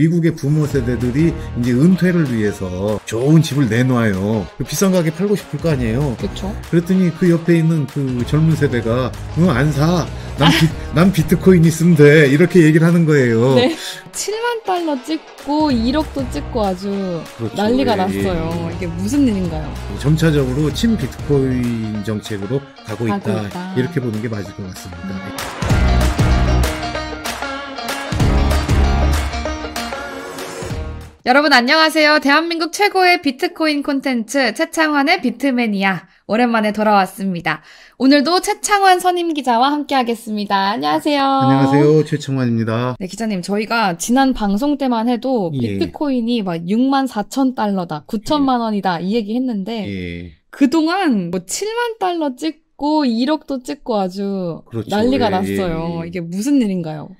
미국의 부모 세대들이 이제 은퇴를 위해서 좋은 집을 내놔요. 비싼 가게 팔고 싶을 거 아니에요. 그렇죠. 그랬더니 그 옆에 있는 그 젊은 세대가 응안 사. 난, 아. 비, 난 비트코인 있으면 돼. 이렇게 얘기를 하는 거예요. 네. 7만 달러 찍고 1억도 찍고 아주 그렇죠. 난리가 예, 예 났어요. 예. 이게 무슨 일인가요? 점차적으로 친 비트코인 정책으로 가고, 가고 있다. 있다. 이렇게 보는 게 맞을 것 같습니다. 음. 여러분 안녕하세요. 대한민국 최고의 비트코인 콘텐츠 최창환의 비트맨이야 오랜만에 돌아왔습니다. 오늘도 최창환 선임 기자와 함께하겠습니다. 안녕하세요. 안녕하세요. 최창환입니다. 네, 기자님 저희가 지난 방송 때만 해도 예. 비트코인이 막 6만 4천 달러다, 9천만 예. 원이다 이 얘기 했는데 예. 그동안 뭐 7만 달러 찍고 1억도 찍고 아주 그렇죠. 난리가 예, 예, 났어요. 이게 무슨 일인가요?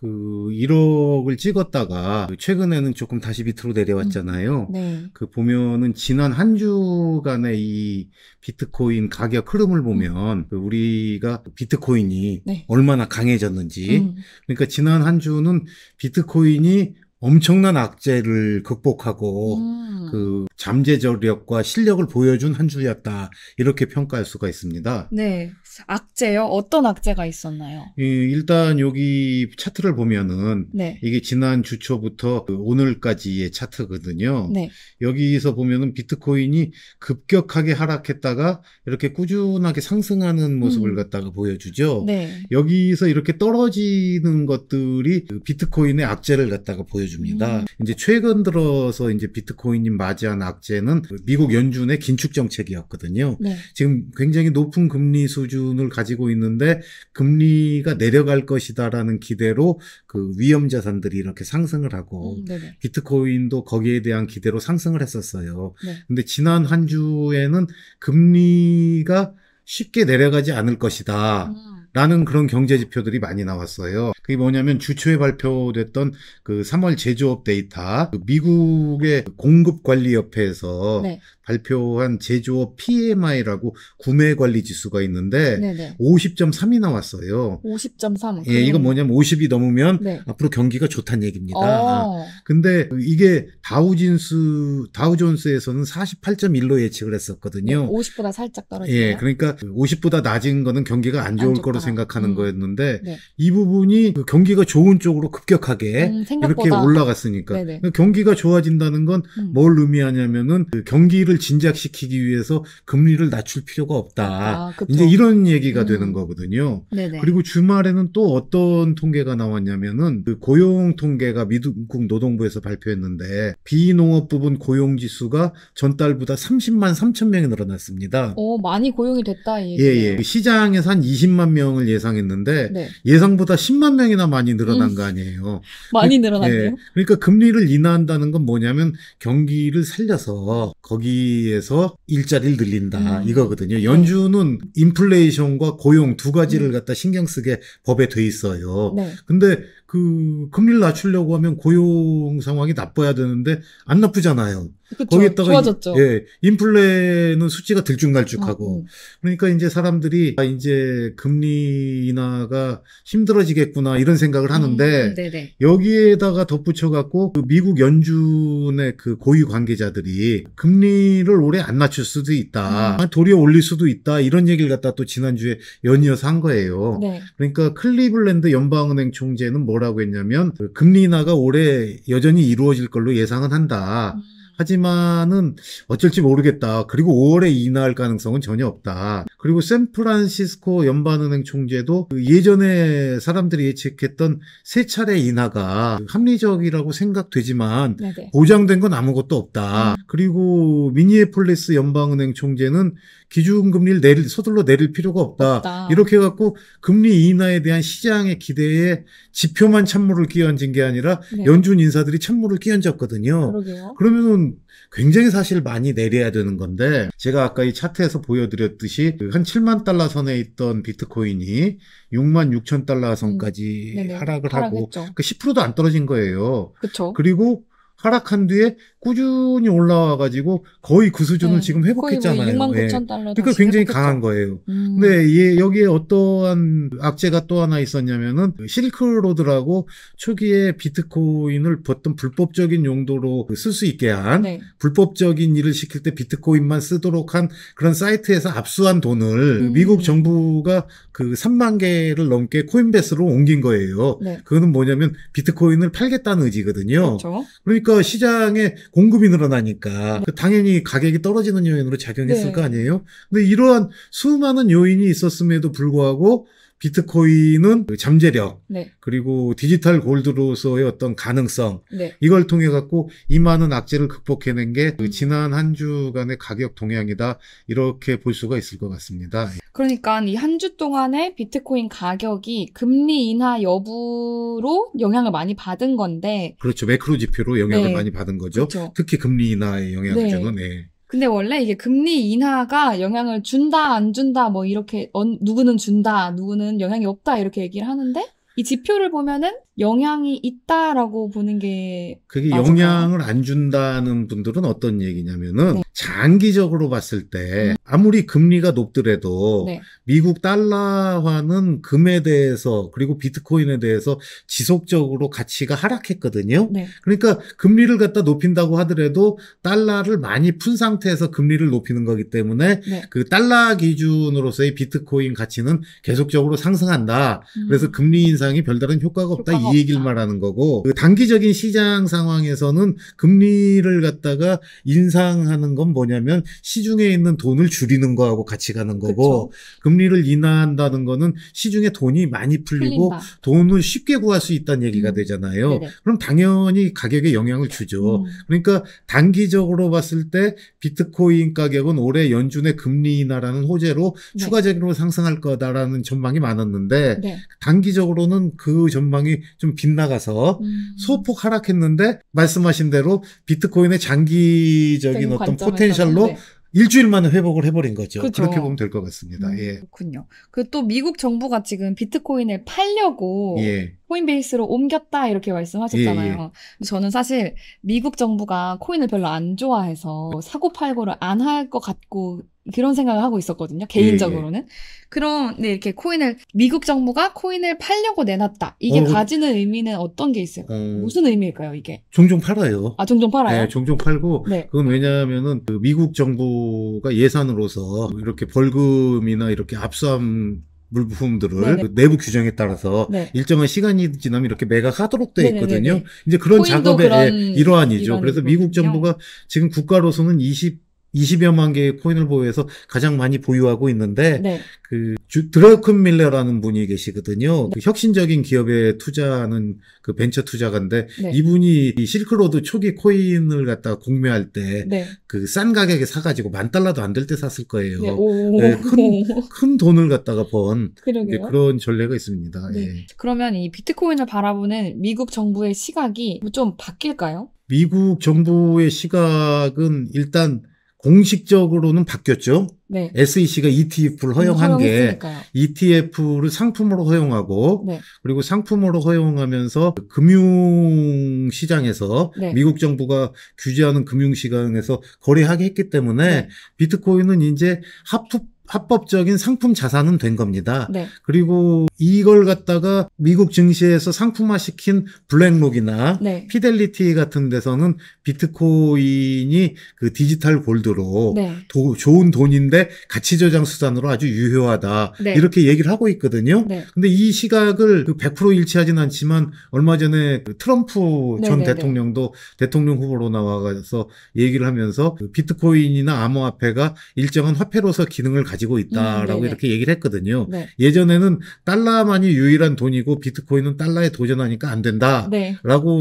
그 1억을 찍었다가 최근에는 조금 다시 밑트로 내려왔잖아요. 음, 네. 그 보면은 지난 한 주간의 이 비트코인 가격 흐름을 보면 음. 우리가 비트코인이 네. 얼마나 강해졌는지 음. 그러니까 지난 한 주는 비트코인이 엄청난 악재를 극복하고 음. 그 잠재적력과 실력을 보여준 한 주였다 이렇게 평가할 수가 있습니다. 네, 악재요? 어떤 악재가 있었나요? 예, 일단 여기 차트를 보면은 네. 이게 지난 주초부터 그 오늘까지의 차트거든요. 네. 여기서 보면은 비트코인이 급격하게 하락했다가 이렇게 꾸준하게 상승하는 모습을 음. 갖다가 보여주죠. 네. 여기서 이렇게 떨어지는 것들이 그 비트코인의 악재를 갖다가 보여줍니다. 음. 이제 최근 들어서 이제 비트코인이 맞이한 악재는 미국 연준의 긴축 정책이었거든요. 네. 지금 굉장히 높은 금리 수준 기준을 가지고 있는데 금리가 내려갈 것이다라는 기대로 그 위험 자산들이 이렇게 상승을 하고 음, 비트코인도 거기에 대한 기대로 상승을 했었어요. 네. 근데 지난 한 주에는 금리가 쉽게 내려가지 않을 것이다. 음. 라는 그런 경제 지표들이 많이 나왔어요. 그게 뭐냐면 주초에 발표됐던 그 3월 제조업 데이터, 미국의 공급 관리 협회에서 네. 발표한 제조업 PMI라고 구매 관리 지수가 있는데 50.3이 나왔어요. 50.3. 예, 이거 뭐냐면 50이 넘으면 네. 앞으로 경기가 좋다는 얘기입니다. 어. 아, 근데 이게 다우진스 다우존스에서는 48.1로 예측을 했었거든요. 50보다 살짝 떨어진 예, 그러니까 50보다 낮은 거는 경기가 안 좋을 안 거로 생각하는 음. 거였는데 네. 이 부분이 그 경기가 좋은 쪽으로 급격하게 음, 이렇게 올라갔으니까 경기가 좋아진다는 건뭘 음. 의미하냐면은 그 경기를 금리를 진작시키기 위해서 금리를 낮출 필요가 없다. 아, 이제 이런 얘기가 음. 되는 거거든요. 네네. 그리고 주말에는 또 어떤 통계가 나왔냐면은 그 고용 통계가 미국 노동부에서 발표했는데 비농업 부분 고용 지수가 전달보다 30만 3천 명이 늘어났습니다. 어, 많이 고용이 됐다 이 예, 예. 시장에서 한 20만 명을 예상했는데 네. 예상보다 10만 명이나 많이 늘어난 음. 거 아니에요. 많이 늘어났네요. 예. 그러니까 금리를 인하한다는 건 뭐냐면 경기를 살려서 거기 소비에서 일자리를 늘린다 음. 이거거든요. 네. 연준은 인플레이션과 고용 두 가지를 음. 갖다 신경 쓰게 법에 돼 있어요. 네. 근데 그 금리를 낮추려고 하면 고용 상황이 나빠야 되는데 안 나쁘잖아요. 거기에다가 좋아졌죠. 예, 인플레는 수치가 들쭉날쭉하고 아, 음. 그러니까 이제 사람들이 아, 이제 금리 인하가 힘들어지겠구나 이런 생각을 하는데 음, 음 여기에다가 덧붙여 갖고 그 미국 연준의 그 고위 관계자들이 금리를 올해 안 낮출 수도 있다. 음. 도리어 올릴 수도 있다. 이런 얘기를 갖다 또 지난주에 연이어서 한 거예요. 네. 그러니까 클리블랜드 연방은행 총재는 뭐 뭐라고 했냐면 그 금리 인하가 올해 여전히 이루어질 걸로 예상은 한다. 음. 하지만은 어쩔지 모르겠다. 그리고 5월에 인하할 가능성은 전혀 없다. 그리고 샌프란시스코 연방은행 총재도 그 예전에 사람들이 예측했던 세 차례 인하가 합리적이라고 생각되지만 네네. 네. 보장된 건 아무것도 없다. 음. 그리고 미니에폴리스 연방은행 총재는 기준금리를 내릴, 서둘러 내릴 필요가 없다. 없다. 이렇게 해갖고 금리 인하에 대한 시장의 기대에 지표만 찬물을 끼얹은 게 아니라 네. 연준 인사들이 찬물을 끼얹었거든요. 그러게요. 그러면은 굉장히 사실 많이 내려야 되는 건데 제가 아까 이 차트에서 보여드렸듯이 그 한 7만 달러 선에 있던 비트코인이 6만 6천 달러 선까지 음. 하락을 하락했죠. 하고 그 10%도 안 떨어진 거예요. 그쵸. 그리고 하락한 뒤에 꾸준히 올라와 가지고 거의 그 수준을 네. 지금 뭐 회복했잖아요. 거의 예. 6만 9천 달러. 그러니까 굉장히 회복했죠. 강한 거예요. 음. 근데 예, 여기에 어떠한 악재가 또 하나 있었냐면은 실크로드라고 초기에 비트코인을 어떤 불법적인 용도로 쓸 수 있게 한 네. 불법적인 일을 시킬 때 비트코인만 쓰도록 한 그런 사이트에서 압수한 돈을 음. 미국 정부가 그 3만 개를 넘게 코인베스로 옮긴 거예요. 네. 그거는 뭐냐면 비트코인을 팔겠다는 의지거든요. 그렇죠. 그러니까 그러니까 시장에 공급이 늘어나니까 네. 당연히 가격이 떨어지는 요인으로 작용했을 네. 거 아니에요? 근데 이러한 수많은 요인이 있었음에도 불구하고 비트코인은 잠재력 네. 그리고 디지털 골드로서의 어떤 가능성 네. 이걸 통해 갖고 이 많은 악재를 극복해낸 게그 음. 지난 한 주간의 가격 동향이다 이렇게 볼 수가 있을 것 같습니다. 예. 그러니까 이 한 주 동안에 비트코인 가격이 금리 인하 여부로 영향을 많이 받은 건데 그렇죠 매크로 지표로 영향을 네. 많이 받은 거죠. 그렇죠. 특히 금리 인하의 영향이죠. 네. 네. 근데 원래 이게 금리 인하가 영향을 준다 안 준다 뭐 이렇게 어, 누구는 준다 누구는 영향이 없다 이렇게 얘기를 하는데 이 지표를 보면은 영향이 있다라고 보는 게 그게 맞을까요? 영향을 안 준다는 분들은 어떤 얘기냐면은 네. 장기적으로 봤을 때 음. 아무리 금리가 높더라도 네. 미국 달러화는 금에 대해서 그리고 비트코인에 대해서 지속적으로 가치가 하락했거든요. 네. 그러니까 금리를 갖다 높인다고 하더라도 달러를 많이 푼 상태에서 금리를 높이는 거기 때문에 네. 그 달러 기준으로서의 비트코인 가치는 계속적으로 상승한다. 음. 그래서 금리 인상 인이 별다른 효과가 없다 효과가 이 얘기를 없다. 말하는 거고 그 단기적인 시장 상황에서는 금리를 갖다가 인상하는 건 뭐냐면 시중에 있는 돈을 줄이는 거하고 같이 가는 거고 그쵸. 금리를 인하한다는 거는 시중에 돈이 많이 풀리고 풀린다. 돈을 쉽게 구할 수 있다는 얘기가 음. 되잖아요. 네네. 그럼 당연히 가격에 영향을 주죠. 음. 그러니까 단기적으로 봤을 때 비트코인 가격은 올해 연준의 금리 인하라는 호재로 네. 추가적으로 상승할 거다라는 전망이 많았는데 네. 단기적으로는 저는 그 전망이 좀 빗나가서 음. 소폭 하락했는데 말씀하신 대로 비트코인의 장기적인 어떤 포텐셜로 있 네. 일주일 만에 회복을 해버린 거죠. 그렇 그렇게 보면 될 것 같습니다. 음, 예. 그렇군요. 그또 미국 정부가 지금 비트코인을 팔려고 예. 코인베이스로 옮겼다 이렇게 말씀하셨잖아요. 예, 예. 저는 사실 미국 정부가 코인을 별로 안 좋아해서 사고 팔고를 안 할 것 같고 그런 생각을 하고 있었거든요. 예, 개인적으로는. 예, 그럼 네, 이렇게 코인을 미국 정부가 코인을 팔려고 내놨다. 이게 어, 어. 가지는 의미는 어떤 게 있어요? 어, 무슨 의미일까요, 이게? 종종 팔아요. 아, 종종 팔아요. 네, 종종 팔고 네. 그건 왜냐하면은 그 미국 정부가 예산으로서 이렇게 벌금이나 이렇게 압수함 물품들을 네네. 그 내부 규정에 따라서 네. 일정한 시간이 지나면 이렇게 매각하도록 되어 있거든요. 네네네. 이제 그런 작업의 그런 예, 일환이죠. 일환이 그래서 미국 정부가 지금 국가로서는 20 20여만 개의 코인을 보유해서 가장 많이 보유하고 있는데 네. 그 주, 드라큰 밀러라는 분이 계시거든요. 그 혁신적인 기업에 투자하는 그 벤처 투자가인데 네. 이분이 이 실크로드 초기 코인을 갖다 가 공매할 때 그싼 네. 그 가격에 사가지고 만 달러도 안 될 때 샀을 거예요. 네. 네 큰, 큰 돈을 갖다가 번 그런 전례가 있습니다. 네. 예. 그러면 이 비트코인을 바라보는 미국 정부의 시각이 좀 바뀔까요? 미국 정부의 시각은 일단 공식적으로는 바뀌었죠. 네. SEC가 ETF를 허용한 게있으니까 ETF를 상품으로 허용하고 네. 그리고 상품으로 허용하면서 금융 시장에서 네. 미국 정부가 규제하는 금융 시장에서 거래하게 했기 때문에 네. 비트코인은 이제 하프 합법적인 상품 자산은 된 겁니다. 네. 그리고 이걸 갖다가 미국 증시에서 상품화시킨 블랙록이나 네. 피델리티 같은 데서는 비트코인이 그 디지털 골드로 네. 도, 좋은 돈인데 가치 저장 수단으로 아주 유효하다 네. 이렇게 얘기를 하고 있거든요. 네. 근데 이 시각을 그100% 일치하진 않지만 얼마 전에 그 트럼프 네, 전 대통령도 대통령 후보로 나와서 얘기를 하면서 그 비트코인이나 암호화폐가 일정한 화폐로서 기능을 가지 가지고 있다라고 음, 이렇게 얘기를 했거든요. 네. 예전에는 달러만이 유일한 돈이고 비트코인은 달러에 도전하니까 안 된다라고 네.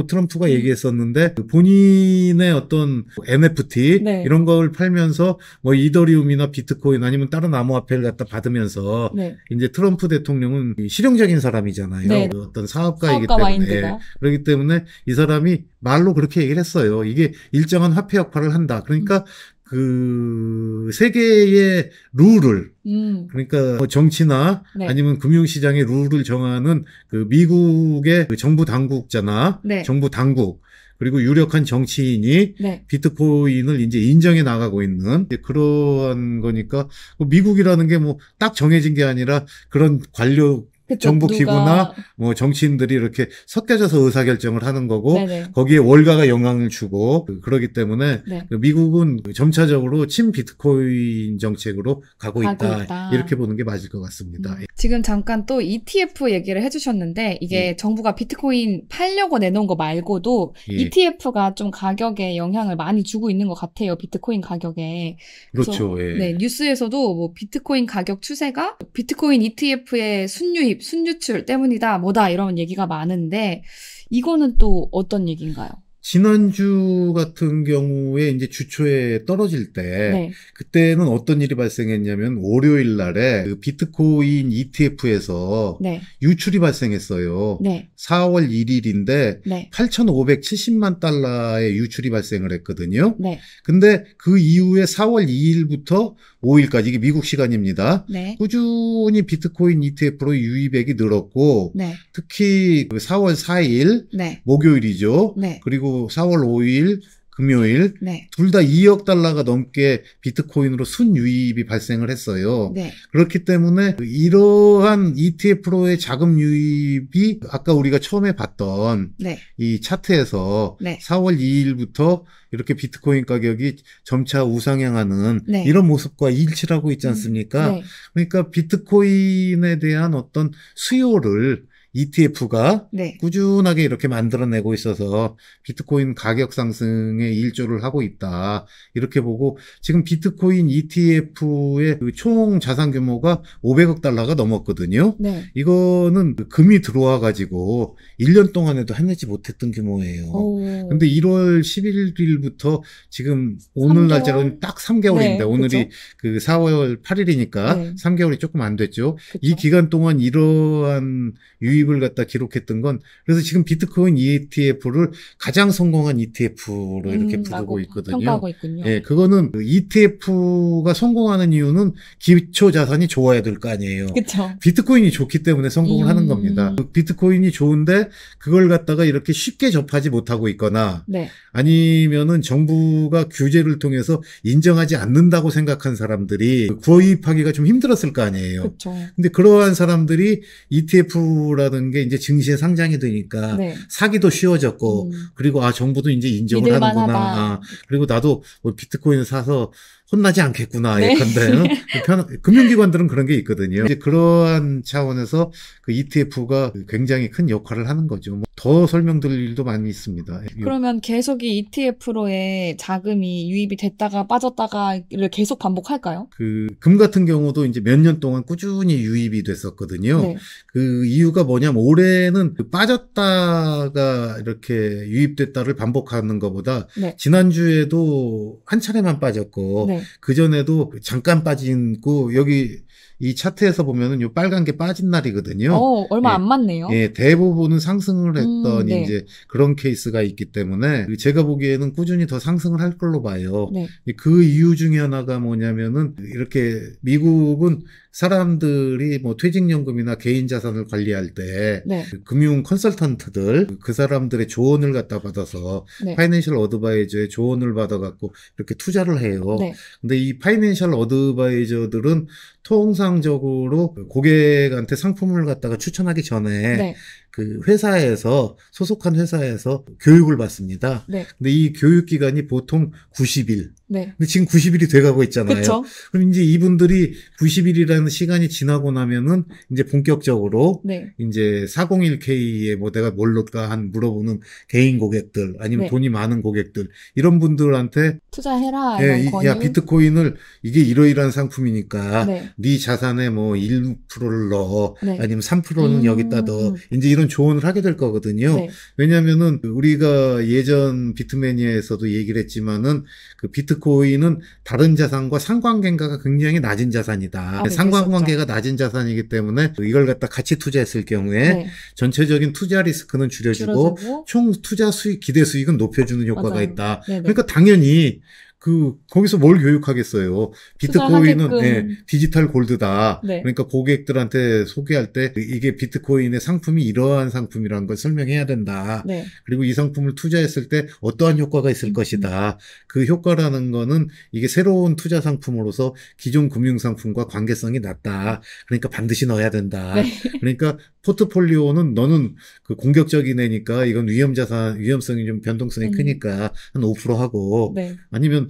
트럼프가 음. 얘기했었는데 그 본인의 어떤 NFT 네. 이런 걸 팔면서 뭐 이더리움이나 비트코인 아니면 다른 암호화폐를 갖다 받으면서 네. 이제 트럼프 대통령은 실용적인 사람이잖아요. 네. 그 어떤 사업가이기 사업가 때문에 그렇기 때문에 이 사람이 말로 그렇게 얘기를 했어요. 이게 일정한 화폐 역할을 한다. 그러니까 음. 그 세계의 룰을 음. 그러니까 뭐 정치나 네. 아니면 금융시장의 룰을 정하는 그 미국의 그 정부 당국자나 네. 정부 당국 그리고 유력한 정치인이 네. 비트코인을 이제 인정해 나가고 있는 그런 거니까 그 미국이라는 게 뭐 딱 정해진 게 아니라 그런 관료 그쵸, 정부 누가... 기구나 뭐 정치인들이 이렇게 섞여져서 의사 결정을 하는 거고 네네. 거기에 월가가 영향을 주고 그러기 때문에 네. 그 미국은 점차적으로 친 비트코인 정책으로 가고, 가고 있다. 있다. 이렇게 보는 게 맞을 것 같습니다. 음. 지금 잠깐 또 ETF 얘기를 해주셨는데 이게 예. 정부가 비트코인 팔려고 내놓은 거 말고도 예. ETF가 좀 가격에 영향을 많이 주고 있는 것 같아요. 비트코인 가격에 그렇죠. 예. 네 뉴스에서도 뭐 비트코인 가격 추세가 비트코인 ETF의 순유입 수입, 순유출 때문이다, 뭐다, 이런 얘기가 많은데, 이거는 또 어떤 얘기인가요? 지난주 같은 경우에 이제 주초에 떨어질 때 네. 그때는 어떤 일이 발생했냐면 월요일 날에 그 비트코인 ETF에서 네. 유출이 발생했어요. 네. 4월 1일인데 네. 8,570만 달러의 유출이 발생을 했거든요. 네. 근데 그 이후에 4월 2일부터 5일까지 이게 미국 시간입니다. 네. 꾸준히 비트코인 ETF로 유입액이 늘었고 네. 특히 4월 그 4일 목요일이죠. 네. 그리고 4월 5일 금요일 네. 둘다 2억 달러가 넘게 비트코인으로 순유입이 발생을 했어요. 네. 그렇기 때문에 이러한 ETF로의 자금 유입이 아까 우리가 처음에 봤던 네. 이 차트에서 4월 2일부터 이렇게 비트코인 가격이 점차 우상향하는 네. 이런 모습과 일치하고 있지 음. 않습니까? 음. 그러니까 비트코인에 대한 어떤 수요를 ETF가 네. 꾸준하게 이렇게 만들어내고 있어서 비트코인 가격 상승에 일조를 하고 있다. 이렇게 보고 지금 비트코인 ETF의 그 총 자산 규모가 500억 달러가 넘었거든요. 네. 이거는 그 금이 들어와 가지고 1년 동안에도 해내지 못했던 규모예요. 오. 근데 1월 11일부터 지금 오늘 날짜로는 딱 3개월인데 네, 오늘이 그쵸? 그 4월 8일이니까 3개월이 조금 안 됐죠. 그쵸? 이 기간 동안 이러한 유입 수익을 갖다 기록했던 건 그래서 지금 비트코인 ETF를 가장 성공한 ETF로 이렇게 음, 부르고 있거든요. 평가하고 있군요. 예, 그거는 그 ETF가 성공하는 이유는 기초 자산이 좋아야 될 거 아니에요. 그렇 비트코인이 좋기 때문에 성공을 음. 하는 겁니다. 그 비트코인이 좋은데 그걸 갖다가 이렇게 쉽게 접하지 못하고 있거나 네. 아니면은 정부가 규제를 통해서 인정하지 않는다고 생각한 사람들이 구입하기가 좀 힘들었을 거 아니에요. 그렇 근데 그러한 사람들이 ETF라는 받은 게 이제 증시에 상장이 되니까 네. 사기도 쉬워졌고 음. 그리고 아 정부도 이제 인정을 하는구나. 아, 그리고 나도 뭐 비트코인 사서 혼나지 않겠구나 네. 예컨대 어? 그 금융기관들은 그런 게 있거든요. 이제 그러한 차원에서 그 ETF가 굉장히 큰 역할을 하는 거죠. 뭐 더 설명드릴 일도 많이 있습니다. 예. 그러면 계속 이 ETF로의 자금이 유입이 됐다가 빠졌다가를 계속 반복할까요? 그 금 같은 경우도 이제 몇 년 동안 꾸준히 유입이 됐었거든요. 네. 그 이유가 뭐냐면 올해는 그 빠졌다가 이렇게 유입됐다를 반복하는 것보다 네. 지난주에도 한 차례만 빠졌고 네. 그 전에도 잠깐 빠진 고 여기 이 차트에서 보면은 요 빨간 게 빠진 날이거든요. 어, 얼마 예, 안 맞네요. 예, 대부분은 상승을 했던 음, 네. 이제 그런 케이스가 있기 때문에 제가 보기에는 꾸준히 더 상승을 할 걸로 봐요. 네. 그 이유 중에 하나가 뭐냐면은 이렇게 미국은 사람들이 뭐 퇴직연금이나 개인 자산을 관리할 때 네. 금융 컨설턴트들 그 사람들의 조언을 갖다 받아서 네. 파이낸셜 어드바이저의 조언을 받아 갖고 이렇게 투자를 해요. 네. 근데 이 파이낸셜 어드바이저들은 통상적으로 고객한테 상품을 갖다가 추천하기 전에 네. 그 회사에서 소속한 회사에서 교육을 받습니다. 네. 근데 이 교육 기간이 보통 90일. 네. 근데 지금 90일이 돼가고 있잖아요. 그쵸? 그럼 이제 이분들이 90일이라는 시간이 지나고 나면은 이제 본격적으로 네. 이제 401k에 뭐 내가 뭘로까 한 물어보는 개인 고객들 아니면 네. 돈이 많은 고객들 이런 분들한테 투자해라. 예, 이, 야 비트코인을 이게 이러이러한 상품이니까 네, 네 자산에 뭐 1%를 넣어 네. 아니면 3%는 음, 여기다 넣어. 음. 이제 이런 조언을 하게 될 거거든요. 네. 왜냐면은 우리가 예전 비트매니아에서도 얘기를 했지만은 그 비트코인은 다른 자산과 상관관계가 굉장히 낮은 자산이다. 아, 네, 상관관계가 낮은 자산이기 때문에 이걸 갖다 같이 투자했을 경우에 네. 전체적인 투자 리스크는 줄여주고 줄어주고. 총 투자 수익 기대 수익은 높여주는 효과가 맞아요. 있다. 네네. 네. 그러니까 당연히 그 거기서 뭘 교육하겠어요. 비트코인은 네, 디지털 골드다. 네. 그러니까 고객들한테 소개할 때 이게 비트코인의 상품이 이러한 상품이라는 걸 설명해야 된다. 네. 그리고 이 상품을 투자했을 때 어떠한 효과가 있을 음. 것이다. 그 효과라는 거는 이게 새로운 투자 상품으로서 기존 금융 상품과 관계성이 낮다. 그러니까 반드시 넣어야 된다. 네. 그러니까 포트폴리오는 너는 그 공격적인 애니까 이건 위험 자산 위험성이 좀 변동성이 음. 크니까 한 5% 하고 네. 아니면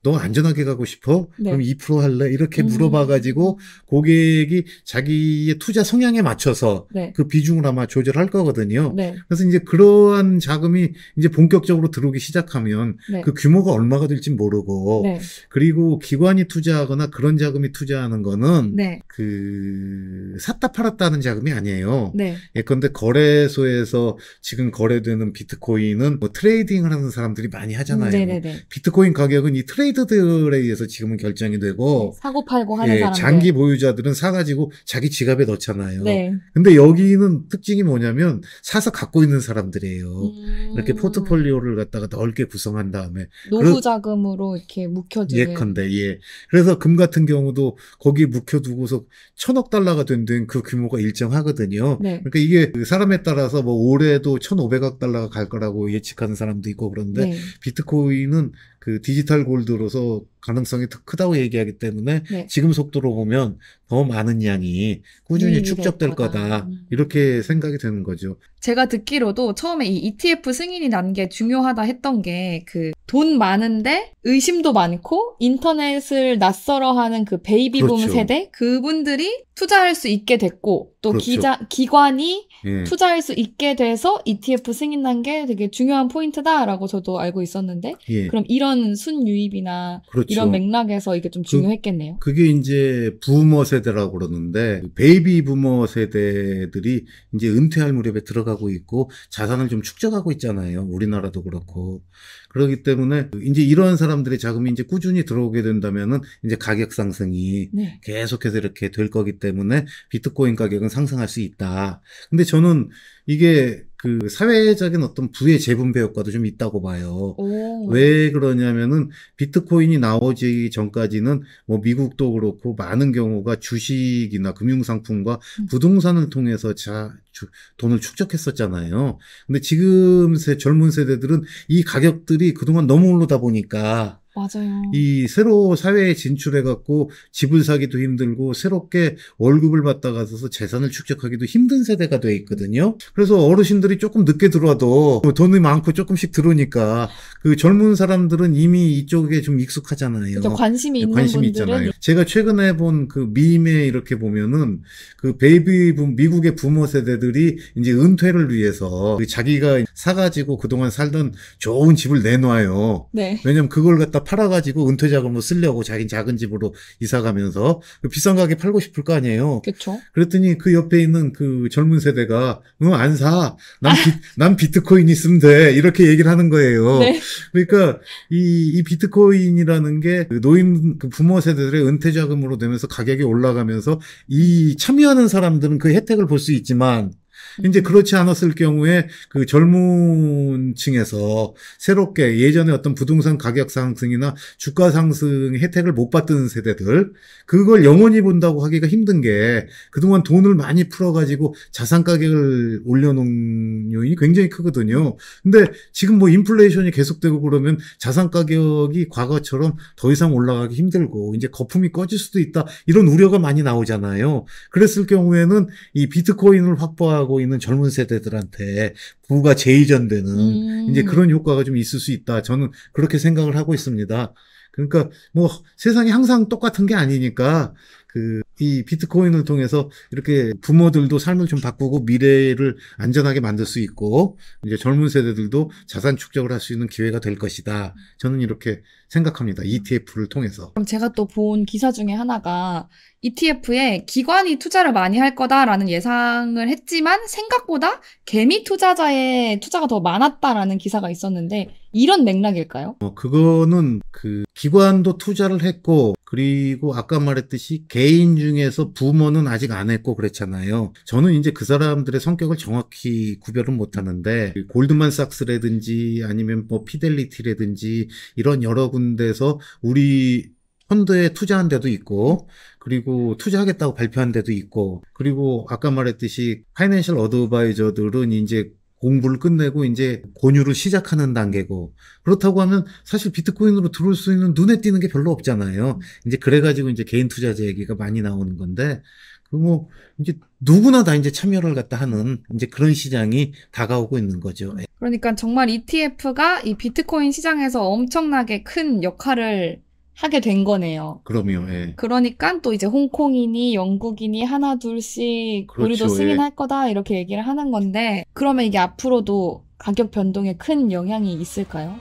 너 안전하게 가고 싶어? 네. 그럼 2% 할래? 이렇게 음. 물어봐가지고 고객이 자기의 투자 성향에 맞춰서 네. 그 비중을 아마 조절할 거거든요. 네. 그래서 이제 그러한 자금이 이제 본격적으로 들어오기 시작하면 네. 그 규모가 얼마가 될지 모르고 네. 그리고 기관이 투자하거나 그런 자금이 투자하는 거는 네. 그 샀다 팔았다는 자금이 아니에요. 예컨대 거래소에서 지금 거래되는 비트코인은 뭐 트레이딩을 하는 사람들이 많이 하잖아요. 음, 비트코인 가격은 이 트레이딩 트레이드들에 의해서 지금은 결정이 되고 사고 팔고 하는 예, 사람들 장기 보유자들은 사가지고 자기 지갑에 넣잖아요. 네. 근데 여기는 특징이 뭐냐면 사서 갖고 있는 사람들이에요. 음... 이렇게 포트폴리오를 갖다가 넓게 구성한 다음에 노후 자금으로 이렇게 묵혀두는 예컨대 예. 그래서 금 같은 경우도 거기 묵혀두고서 천억 달러가 된 데는 그 규모가 일정하거든요. 네. 그러니까 이게 사람에 따라서 뭐 올해도 천오백억 달러가 갈 거라고 예측하는 사람도 있고 그런데 네. 비트코인은 그 디지털 골드로서 가능성이 더 크다고 얘기하기 때문에 네. 지금 속도로 보면 더 많은 양이 꾸준히 음, 축적될 거다. 음. 이렇게 생각이 되는 거죠. 제가 듣기로도 처음에 이 ETF 승인이 난 게 중요하다 했던 게 그 돈 많은데 의심도 많고 인터넷을 낯설어하는 그 베이비붐 그렇죠. 세대 그분들이 투자할 수 있게 됐고 또 그렇죠. 기자, 기관이 예. 투자할 수 있게 돼서 ETF 승인 난 게 되게 중요한 포인트다라고 저도 알고 있었는데 예. 그럼 이런 순유입이나 그렇죠. 그렇죠. 이런 맥락에서 이게 좀 그 중요했겠네요. 그, 게 이제 부모 세대라고 그러는데 베이비 부모 세대들이 이제 은퇴할 무렵에 들어가고 있고 자산을 좀 축적하고 있잖아요. 우리나라도 그렇고 그렇기 때문에 이제 이러 사람들의 자금이 이제 꾸준히 들어오게 된다면은 이제 가격 상승이 네. 계속해서 이렇게 될 거기 때문에 비트코인 가격은 상승할 수 있다. 근데 저는 이게 그 사회적인 어떤 부의 재분배 효과도 좀 있다고 봐요. 오. 왜 그러냐면은 비트코인이 나오기 전까지는 뭐 미국도 그렇고 많은 경우가 주식이나 금융상품과 음. 부동산을 통해서 자, 주, 돈을 축적했었잖아요. 근데 지금 세, 젊은 세대들은 이 가격들이 그동안 너무 오르다 보니까 맞아요. 이 새로 사회에 진출해갖고 집을 사기도 힘들고 새롭게 월급을 받다가서 재산을 축적하기도 힘든 세대가 돼 있거든요. 그래서 어르신들이 조금 늦게 들어와도 돈이 많고 조금씩 들어오니까 그 젊은 사람들은 이미 이쪽에 좀 익숙하잖아요. 그렇죠. 관심이 있는 관심이 있잖아요. 제가 최근에 본 그 미임에 이렇게 보면은 그 베이비 미국의 부모 세대들이 이제 은퇴를 위해서 자기가 사가지고 그동안 살던 좋은 집을 내놓아요 네. 왜냐면 그걸 갖다 팔아가지고 은퇴 자금으로 쓰려고 자기 작은 집으로 이사가면서 그 비싼 가게 팔고 싶을 거 아니에요. 그렇죠. 그랬더니 그 옆에 있는 그 젊은 세대가 응안 사. 난, 비, 난 비트코인 있으면 돼. 이렇게 얘기를 하는 거예요. 네. 그러니까 이, 이 비트코인이라는 게 그 노인 그 부모 세대들의 은퇴 자금으로 되면서 가격이 올라가면서 이 참여하는 사람들은 그 혜택을 볼 수 있지만 음. 이제 그렇지 않았을 경우에 그 젊은 층에서 새롭게 예전에 어떤 부동산 가격 상승이나 주가 상승 혜택을 못 받던 세대들 그걸 영원히 본다고 하기가 힘든 게 그동안 돈을 많이 풀어가지고 자산 가격을 올려놓은 요인이 굉장히 크거든요. 근데 지금 뭐 인플레이션이 계속되고 그러면 자산 가격이 과거처럼 더 이상 올라가기 힘들고 이제 거품이 꺼질 수도 있다 이런 우려가 많이 나오잖아요. 그랬을 경우에는 이 비트코인을 확보하고 살아가고 있는 젊은 세대들한테 부가 재이전되는 음. 이제 그런 효과가 좀 있을 수 있다. 저는 그렇게 생각을 하고 있습니다. 그러니까 뭐 세상이 항상 똑같은 게 아니니까 그이 비트코인을 통해서 이렇게 부모들도 삶을 좀 바꾸고 미래를 안전하게 만들 수 있고 이제 젊은 세대들도 자산 축적을 할 수 있는 기회가 될 것이다. 저는 이렇게 생각합니다. ETF를 통해서. 그럼 제가 또 본 기사 중에 하나가 ETF에 기관이 투자를 많이 할 거다라는 예상을 했지만 생각보다 개미 투자자의 투자가 더 많았다라는 기사가 있었는데 이런 맥락일까요? 어, 그거는 그 기관도 투자를 했고 그리고 아까 말했듯이 개인 중 중에서 부모는 아직 안 했고 그랬잖아요. 저는 이제 그 사람들의 성격을 정확히 구별은 못 하는데 골드만삭스라든지 아니면 뭐 피델리티라든지 이런 여러 군데서 우리 펀드에 투자한 데도 있고 그리고 투자하겠다고 발표한 데도 있고 그리고 아까 말했듯이 파이낸셜 어드바이저들은 이제 공부를 끝내고 이제 권유를 시작하는 단계고 그렇다고 하면 사실 비트코인으로 들어올 수 있는 눈에 띄는 게 별로 없잖아요. 이제 그래가지고 이제 개인 투자자 얘기가 많이 나오는 건데 그 뭐 이제 누구나 다 이제 참여를 갖다 하는 이제 그런 시장이 다가오고 있는 거죠. 그러니까 정말 ETF가 이 비트코인 시장에서 엄청나게 큰 역할을 하게 된 거네요. 그럼요. 예. 그러니까 또 이제 홍콩인이 영국인이 하나 둘씩 그렇죠, 우리도 예. 승인할 예. 거다 이렇게 얘기를 하는 건데 그러면 이게 앞으로도 가격 변동에 큰 영향이 있을까요?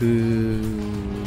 그